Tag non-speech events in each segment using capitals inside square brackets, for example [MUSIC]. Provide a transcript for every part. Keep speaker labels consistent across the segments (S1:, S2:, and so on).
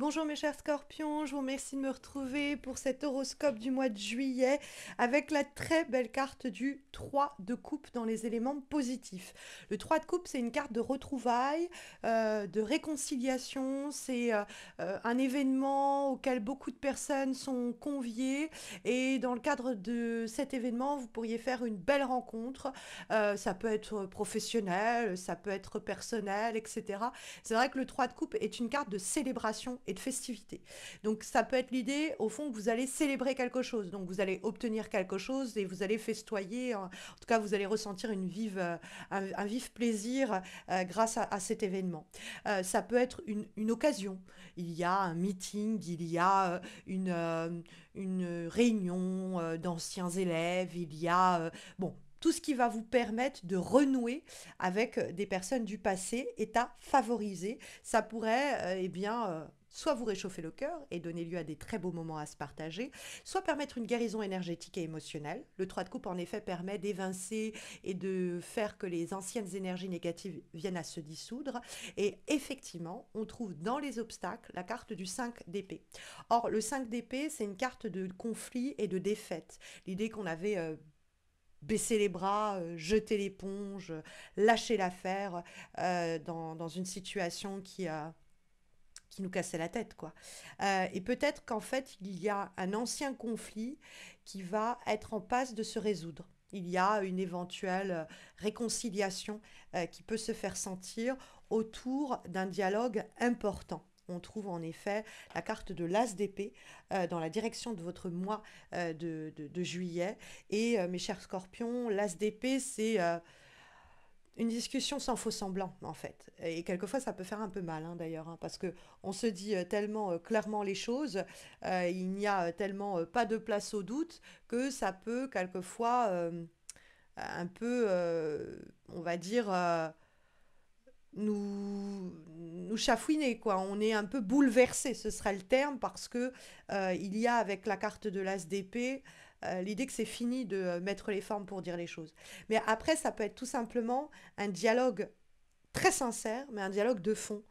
S1: Bonjour mes chers scorpions, je vous remercie de me retrouver pour cet horoscope du mois de juillet avec la très belle carte du 3 de coupe dans les éléments positifs. Le 3 de coupe, c'est une carte de retrouvailles, euh, de réconciliation, c'est euh, euh, un événement auquel beaucoup de personnes sont conviées et dans le cadre de cet événement, vous pourriez faire une belle rencontre. ça peut être professionnel, ça peut être personnel, etc. C'est vrai que le 3 de coupe est une carte de célébration de festivité. Donc ça peut être l'idée, au fond, que vous allez célébrer quelque chose. Donc vous allez obtenir quelque chose et vous allez festoyer. Hein. En, tout cas, vous allez ressentir une vive, euh, un, vif plaisir euh, grâce à, cet événement. Euh, ça peut être une, occasion. Il y a un meeting, il y a une, une réunion d'anciens élèves, il y a... bon, tout ce qui va vous permettre de renouer avec des personnes du passé est à favoriser. Ça pourrait, eh bien soit vous réchauffer le cœur et donner lieu à des très beaux moments à se partager, soit permettre une guérison énergétique et émotionnelle. Le 3 de coupe, en effet, permet d'évincer et de faire que les anciennes énergies négatives viennent à se dissoudre. Et effectivement, on trouve dans les obstacles la carte du 5 d'épée. Or, le 5 d'épée, c'est une carte de conflit et de défaite. L'idée qu'on avait... Euh, baissé les bras, euh, jeter l'éponge, euh, lâcher l'affaire dans, une situation qui a qui nous cassait la tête, quoi. Euh, et peut-être qu'en fait, il y a un ancien conflit qui va être en passe de se résoudre. Il y a une éventuelle euh, réconciliation euh, qui peut se faire sentir autour d'un dialogue important. On trouve en effet la carte de l'As d'épée dans la direction de votre mois de, de, de, juillet. Et mes chers scorpions, l'As d'épée, c'est une discussion sans faux semblant, en fait. Et quelquefois, ça peut faire un peu mal, hein, d'ailleurs, hein, parce que on se dit euh, tellement euh, clairement les choses, euh, il n'y a tellement pas de place au doute, que ça peut quelquefois un peu, on va dire, nous, nous chafouiner, quoi. On est un peu bouleversé, ce serait le terme, parce que il y a avec la carte de l'ASDP euh, l'idée que c'est fini de euh, mettre les formes pour dire les choses. Mais après, ça peut être tout simplement un dialogue très sincère, mais un dialogue de fond,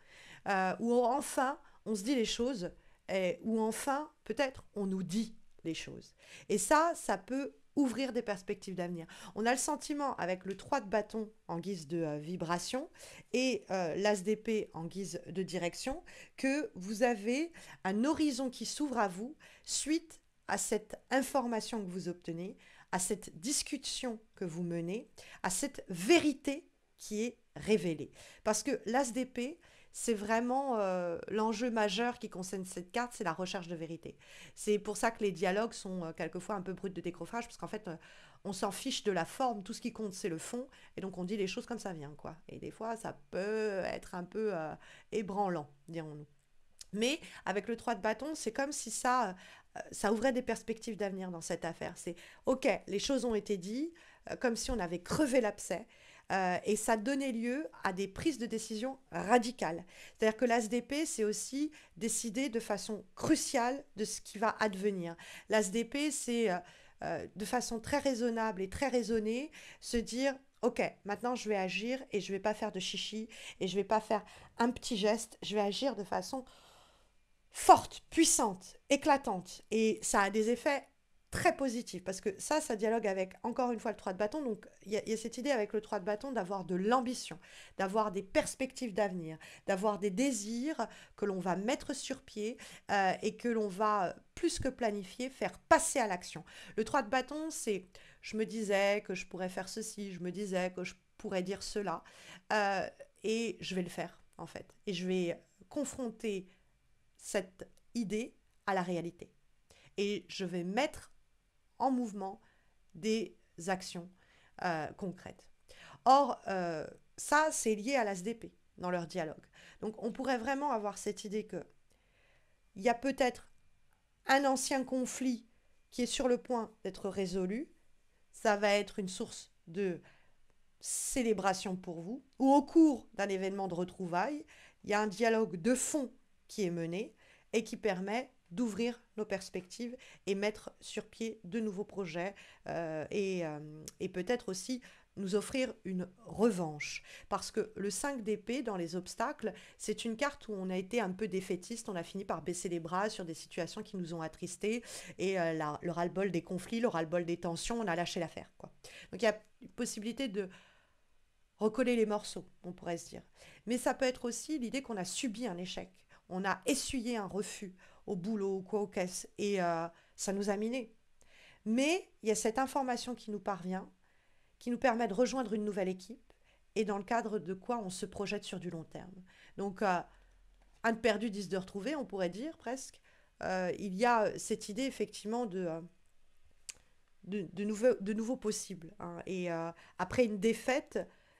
S1: euh, où enfin on se dit les choses, et où enfin, peut-être, on nous dit les choses. Et ça, ça peut ouvrir des perspectives d'avenir. On a le sentiment avec le 3 de bâton en guise de vibration et euh, l'ASDP en guise de direction que vous avez un horizon qui s'ouvre à vous suite à cette information que vous obtenez, à cette discussion que vous menez, à cette vérité qui est révélée. Parce que l'ASDP, c'est vraiment euh, l'enjeu majeur qui concerne cette carte, c'est la recherche de vérité. C'est pour ça que les dialogues sont euh, quelquefois un peu bruts de décrophage parce qu'en fait, euh, on s'en fiche de la forme, tout ce qui compte, c'est le fond, et donc on dit les choses comme ça vient, quoi. Et des fois, ça peut être un peu ébranlant, dirons-nous. Mais avec le 3 de bâton, c'est comme si ça ça ouvrait des perspectives d'avenir dans cette affaire. C'est OK, les choses ont été dites, euh, comme si on avait crevé l'abcès. Euh, et ça donnait lieu à des prises de décision radicales. C'est-à-dire que l'ASDP, c'est aussi décider de façon cruciale de ce qui va advenir. L'ASDP, c'est euh, de façon très raisonnable et très raisonnée se dire Ok, maintenant je vais agir et je ne vais pas faire de chichi et je ne vais pas faire un petit geste, je vais agir de façon forte, puissante, éclatante. Et ça a des effets très positifs parce que ça, ça dialogue avec encore une fois le 3 de bâton. Donc il y, a cette idée avec le 3 de bâton d'avoir de l'ambition, d'avoir des perspectives d'avenir, d'avoir des désirs que l'on va mettre sur pied euh, et que l'on va plus que planifier, faire passer à l'action. Le 3 de bâton, c'est je me disais que je pourrais faire ceci, je me disais que je pourrais dire cela euh, et je vais le faire en fait. Et je vais confronter cette idée à la réalité. Et je vais mettre en mouvement des actions euh, concrètes. Or, euh, ça, c'est lié à l'ASDP dans leur dialogue. Donc, on pourrait vraiment avoir cette idée que il y a peut-être un ancien conflit qui est sur le point d'être résolu. Ça va être une source de célébration pour vous. Ou au cours d'un événement de retrouvailles, il y a un dialogue de fond qui est menée et qui permet d'ouvrir nos perspectives et mettre sur pied de nouveaux projets euh, et, euh, et peut-être aussi nous offrir une revanche. Parce que le 5 d'épée dans les obstacles, c'est une carte où on a été un peu défaitiste, on a fini par baisser les bras sur des situations qui nous ont attristés et euh, le ras-le-bol des conflits, le ras-le-bol des tensions, on a lâché l'affaire. Quoi. Donc il y a possibilité de recoller les morceaux, on pourrait se dire. Mais ça peut être aussi l'idée qu'on a subi un échec on a essuyé un refus au boulot au quoi aux caisses et euh, ça nous a miné. Mais il y a cette information qui nous parvient, qui nous permet de rejoindre une nouvelle équipe et dans le cadre de quoi on se projette sur du long terme. Donc, euh, un de perdu, dix de retrouvé, on pourrait dire presque. Euh, il y a cette idée effectivement de, de, de, nouveau, possible. Hein. Et après une défaite,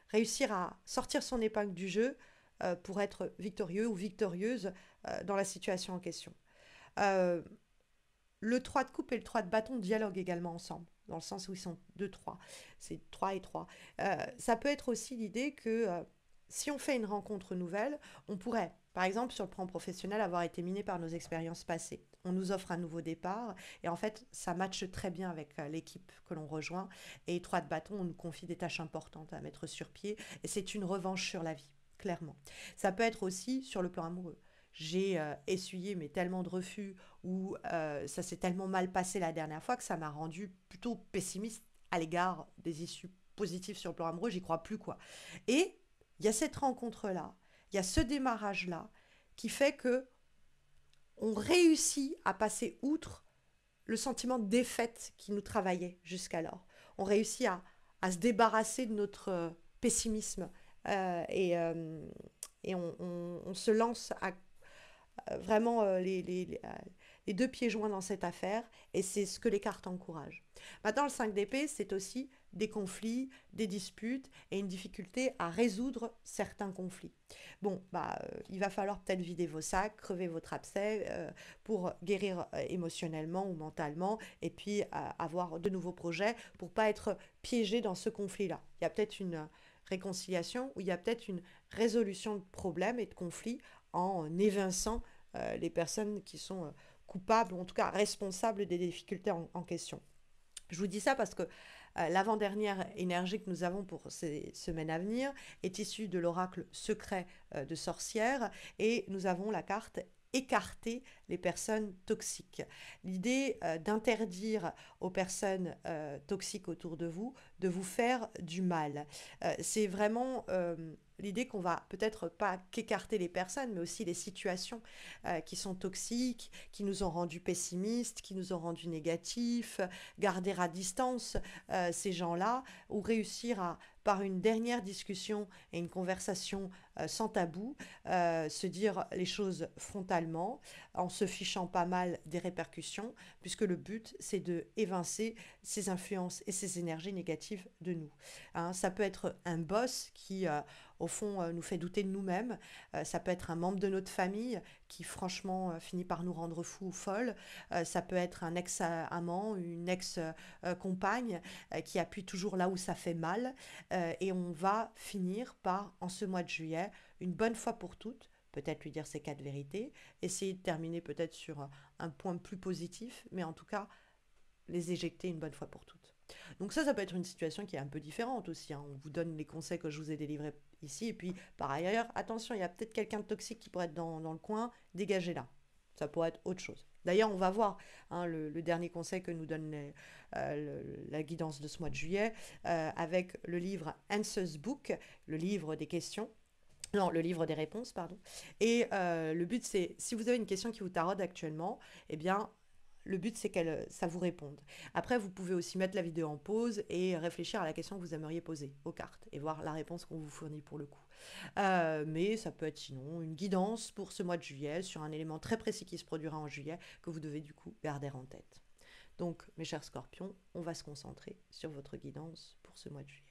S1: réussir à sortir son épingle du jeu, euh, pour être victorieux ou victorieuse euh, dans la situation en question. Euh, le 3 de coupe et le 3 de bâton dialoguent également ensemble, dans le sens où ils sont deux 3 C'est 3 et 3. ça peut être aussi l'idée que si on fait une rencontre nouvelle, on pourrait, par exemple, sur le plan professionnel, avoir été miné par nos expériences passées. On nous offre un nouveau départ et en fait, ça matche très bien avec l'équipe que l'on rejoint. Et trois de bâton, on nous confie des tâches importantes à mettre sur pied et c'est une revanche sur la vie clairement. Ça peut être aussi sur le plan amoureux. J'ai euh, essuyé mais tellement de refus ou euh, ça s'est tellement mal passé la dernière fois que ça m'a rendu plutôt pessimiste à l'égard des issues positives sur le plan amoureux, j'y crois plus quoi. Et il y a cette rencontre là, il y a ce démarrage là qui fait que on réussit à passer outre le sentiment de défaite qui nous travaillait jusqu'alors. On réussit à, à se débarrasser de notre euh, pessimisme euh, et, euh, et on, on, se lance à euh, vraiment les, les, les, deux pieds joints dans cette affaire, et c'est ce que les cartes encouragent. Maintenant, le 5 d'épée, c'est aussi des conflits, des disputes, et une difficulté à résoudre certains conflits. Bon, bah, il va falloir peut-être vider vos sacs, crever votre abcès pour guérir émotionnellement ou mentalement, et puis avoir de nouveaux projets pour pas être piégé dans ce conflit-là. Il y a peut-être une réconciliation où il y a peut-être une résolution de problèmes et de conflits en euh, évinçant euh, les personnes qui sont euh, coupables en tout cas responsables des difficultés en, question. Je vous dis ça parce que l'avant-dernière énergie que nous avons pour ces semaines à venir est issue de l'oracle secret de sorcière et nous avons la carte écarter les personnes toxiques. L'idée euh, d'interdire aux personnes euh, toxiques autour de vous de vous faire du mal. Euh, c'est vraiment l'idée qu'on va peut-être pas qu'écarter les personnes, mais aussi les situations qui sont toxiques, qui nous ont rendus pessimistes, qui nous ont rendus négatifs, garder à distance ces gens-là ou réussir à une dernière discussion et une conversation euh, sans tabou, euh, se dire les choses frontalement, en se fichant pas mal des répercussions, puisque le but, c'est de évincer ces influences et ces énergies négatives de nous. Hein. ça peut être un boss qui, euh, au fond, euh, nous fait douter de nous-mêmes. Euh, ça peut être un membre de notre famille qui, franchement, euh, finit par nous rendre fous ou folles. ça peut être un ex-amant, une ex-compagne qui appuie toujours là où ça fait mal. et on va finir par, en ce mois de juillet, une bonne fois pour toutes, peut-être lui dire ces quatre vérités, essayer de terminer peut-être sur un point plus positif, mais en tout cas, les éjecter une bonne fois pour toutes. Donc ça, ça peut être une situation qui est un peu différente aussi. Hein. On vous donne les conseils que je vous ai délivrés ici. Et puis, par ailleurs, attention, il y a peut-être quelqu'un de toxique qui pourrait être dans, dans le coin, dégagez-la. Ça pourrait être autre chose. D'ailleurs, on va voir hein, le, dernier conseil que nous donne euh, la guidance de ce mois de juillet euh, avec le livre Answers Book, le livre des questions. Non, le livre des réponses, pardon. Et euh, le but, c'est si vous avez une question qui vous taraude actuellement, eh bien, le but, c'est qu'elle, euh, ça vous réponde. Après, vous pouvez aussi mettre la vidéo en pause et réfléchir à la question que vous aimeriez poser aux cartes et voir la réponse qu'on vous fournit pour le coup. Euh, mais ça peut être sinon une guidance pour ce mois de juillet sur un élément très précis qui se produira en juillet que vous devez du coup garder en tête. Donc, mes chers scorpions, on va se concentrer sur votre guidance pour ce mois de juillet.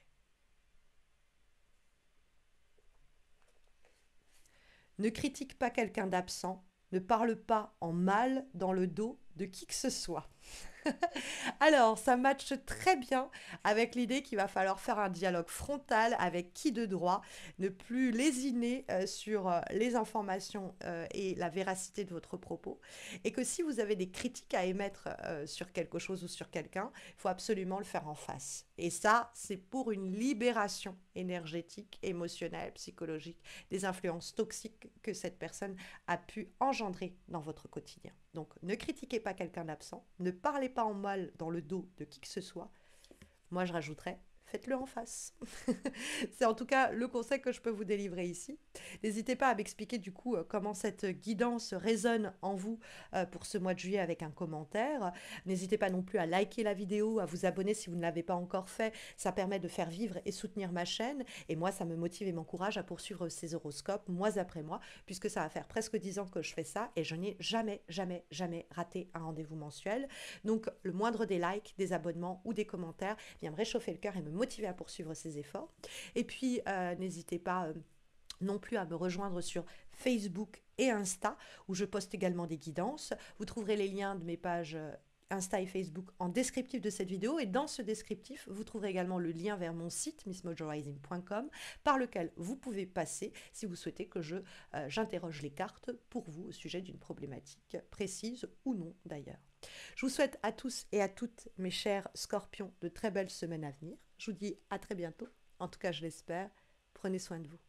S1: Ne critique pas quelqu'un d'absent ne parle pas en mal dans le dos de qui que ce soit. [LAUGHS] Alors, ça matche très bien avec l'idée qu'il va falloir faire un dialogue frontal avec qui de droit, ne plus lésiner euh, sur euh, les informations euh, et la véracité de votre propos, et que si vous avez des critiques à émettre sur quelque chose ou sur quelqu'un, il faut absolument le faire en face. Et ça, c'est pour une libération énergétique, émotionnelle, psychologique, des influences toxiques que cette personne a pu engendrer dans votre quotidien. Donc ne critiquez pas quelqu'un d'absent, ne parlez pas en mal dans le dos de qui que ce soit. Moi, je rajouterais, faites-le en face. [LAUGHS] c'est en tout cas le conseil que je peux vous délivrer ici. N'hésitez pas à m'expliquer du coup euh, comment cette guidance résonne en vous euh, pour ce mois de juillet avec un commentaire. N'hésitez pas non plus à liker la vidéo, à vous abonner si vous ne l'avez pas encore fait. Ça permet de faire vivre et soutenir ma chaîne. Et moi, ça me motive et m'encourage à poursuivre ces horoscopes mois après mois, puisque ça va faire presque dix ans que je fais ça et je n'ai jamais, jamais, jamais raté un rendez-vous mensuel. Donc le moindre des likes, des abonnements ou des commentaires vient me réchauffer le cœur et me Motivé à poursuivre ces efforts. Et puis, euh, n'hésitez pas euh, non plus à me rejoindre sur Facebook et Insta, où je poste également des guidances. Vous trouverez les liens de mes pages. Euh, Insta et Facebook en descriptif de cette vidéo et dans ce descriptif, vous trouverez également le lien vers mon site missmojorising.com par lequel vous pouvez passer si vous souhaitez que je j'interroge les cartes pour vous au sujet d'une problématique précise ou non d'ailleurs. Je vous souhaite à tous et à toutes mes chers scorpions de très belles semaines à venir. Je vous dis à très bientôt. En tout cas, je l'espère. Prenez soin de vous.